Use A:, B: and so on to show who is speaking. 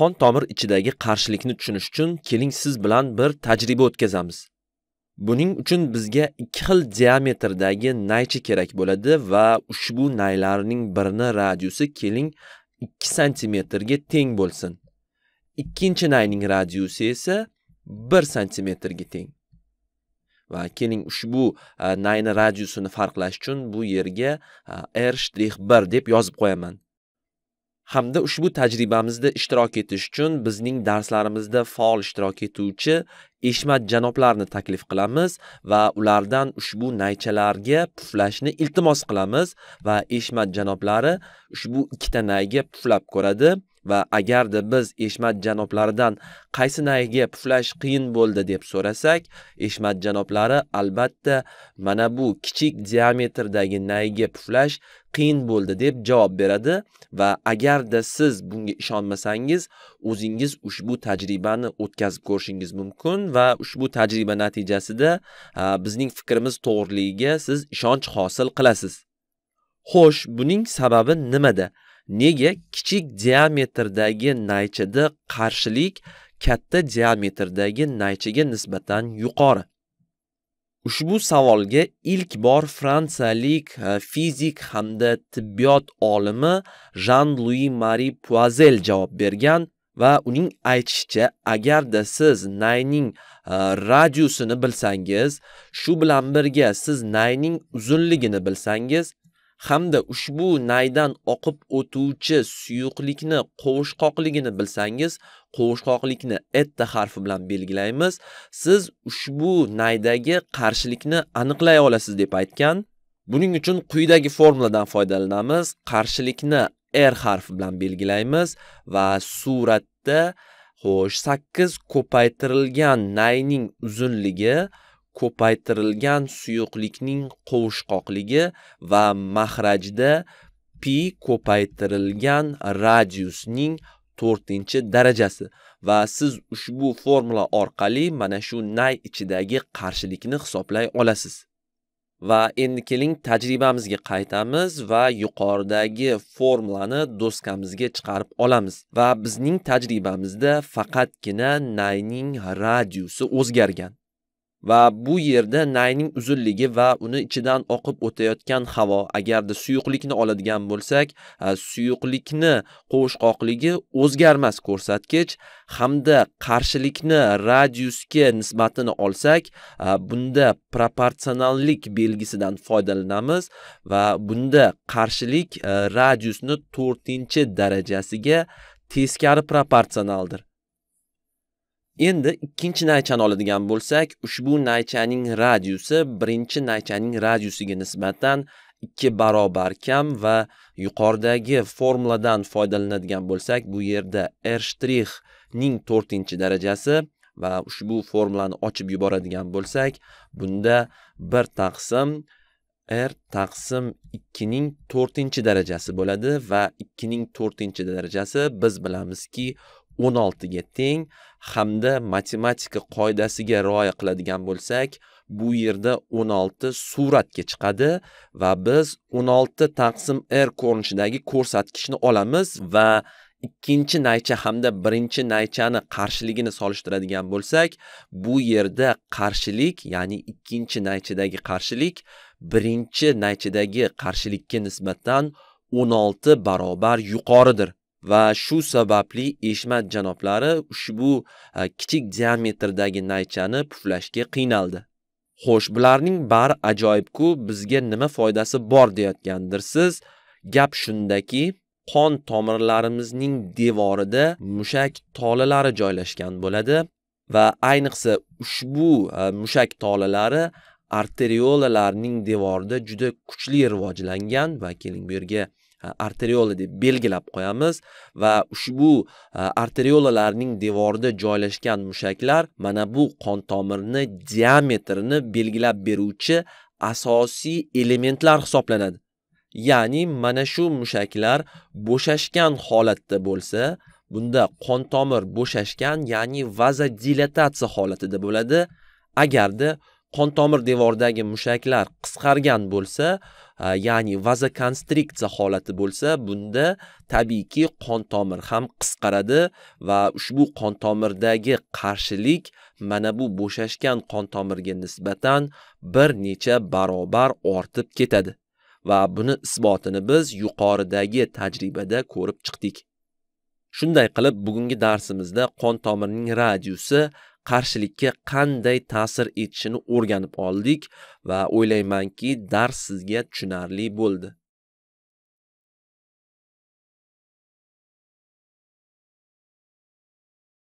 A: qon tomir ichidagi qarshilikni tushunish uchun keling siz bilan bir tajriba o'tkazamiz buning uchun bizga ikki xil diametrdagi naycha kerak bo'ladi va ushbu naylarning birini radiusi keling 2 santimetrga teng bo'lsin ikkinchi nayning radiusi esa 1 santimetrga teng va keling ushbu e, nayni radiusini farqlash uchun bu yerga e, r shtrix 1 deb yozib qo'yaman hamda ushbu tajribamizda ishtirok etish uchun bizning darslarimizda faol ishtirok etuvchi eshmat janoblarni taklif qilamiz va ulardan ushbu naychalarga puflashni iltimos qilamiz va eshmat janoblari ushbu ikkita nayga puflab ko'radi va agarda biz Eshmat janoblaridan qaysi nayiga puflash qiyin bo'ldi deb so'rasak, Eshmat janoblari albatta mana bu kichik diametrdagi nayiga puflash qiyin bo'ldi deb javob beradi va agarda siz bunga ishonmasangiz, o'zingiz ushbu tajribani o'tkazib ko'rishingiz mumkin va ushbu tajriba natijasida bizning fikrimiz to'g'riligiga siz ishonch hosil qilasiz. Xo'sh, buning sababi nimada? Nega kichik diametrdagi naychada qarshilik katta diametrdagi naychaga nisbatan yuqori? Ushbu savolga ilk bor fransiyalik e, fizik hamda tibbiyot olimi Jean-Louis Marie puazel javob bergan va uning aytishicha, agarda siz nayning e, radiusini bilsangiz, shu bilan birga siz nayning uzunligini bilsangiz, hamda ushbu naydan oqib o'tuvchi suyuqlikni qovushqoqligini bilsangiz, qovushqoqlikni etta harfi bilan belgilaymiz. Siz ushbu naydagi qarshilikni aniqlay olasiz deb aytgan. Buning uchun quyidagi formuladan foydalanamiz. Qarshilikni r harfi bilan belgilaymiz va suratda xo'sh 8 ko'paytirilgan nayning uzunligi ko'paytirilgan suyuqlikning qovushqoqligi va mahrajda pi ko'paytirilgan radiusning 4-darajasi va siz ushbu formula orqali mana shu nay ichidagi qarshilikni hisoblay olasiz. Va endi keling tajribamizga qaytamiz va yuqoridagi formulani doskamizga chiqarib olamiz va bizning tajribamizda faqatgina nayning radiusi o'zgargan. va bu yerda nayning uzunligi va uni ichidan oqib o'tayotgan havo agarda suyuqlikni oladigan bo'lsak e, suyuqlikni qovushqoqligi o'zgarmas ko'rsatkich hamda qarshilikni radiusga nisbatini olsak e, bunda proporsionallik belgisidan foydalanamiz va bunda qarshilik e, radiusni 4 darajasiga teskari proporsionaldir Endi ikkinchi naychani oladigan bo'lsak, ushbu naychaning radiusi birinchi naychaning radiusiga nisbatan 2 barobar kam va yuqoridagi formuladan foydalanadigan bo'lsak, bu yerda r' ning 4-darajasi va ushbu formulani ochib yuboradigan bo'lsak, bunda 1 taqsim r taqsim 2 ning 4 darajasi bo'ladi va 2 ning 4 darajasi biz bilamizki 16 ga teng hamda matematika qoidasiga rioya qiladigan bo'lsak bu yerda 16 suratga chiqadi va biz 16 taqsim r ko'rinishidagi ko'rsatkichni olamiz va ikkinchi naycha hamda birinchi naychani qarshiligini solishtiradigan bo'lsak bu yerda qarshilik ya'ni ikkinchi naychadagi qarshilik birinchi naychadagi qarshilikka nisbatan 16 barobar yuqoridir va shu sababli Eshmat janoblari ushbu kichik diametrdagi naychani puflashga qiynaldi. Xo'sh, bularning bari ajoyib-ku, bizga nima foydasi bor deyotgandirsiz? Gap shundaki, qon tomirlarimizning devorida mushak tolalari joylashgan bo'ladi va ayniqsa ushbu mushak tolalari arteriolalarning devorida juda kuchli rivojlangan va keling bu yerga E, arteriola deb belgilab qo'yamiz va ushbu e, arteriolalarning devorida joylashgan mushaklar mana bu qon tomirni diametrini belgilab beruvchi asosiy elementlar hisoblanadi. Ya'ni mana shu mushaklar bo'shashgan holatda bo'lsa, bunda qon tomir bo'shashgan, ya'ni vazodilatatsiya holatida bo'ladi. Agarda qon tomir devoridagi mushaklar qisqargan bo'lsa e, ya'ni vazokonstriksiya holati bo'lsa bunda tabiiyki qon tomir ham qisqaradi va ushbu qon tomirdagi qarshilik mana bu bo'shashgan qon tomirga nisbatan bir necha barobar ortib ketadi va buni isbotini biz yuqoridagi tajribada ko'rib chiqdik Shunday qilib bugungi darsimizda qon tomirining radiusi qarshilikka qanday ta'sir etishini o'rganib oldik va o'ylaymanki, dars sizga tushunarli bo'ldi.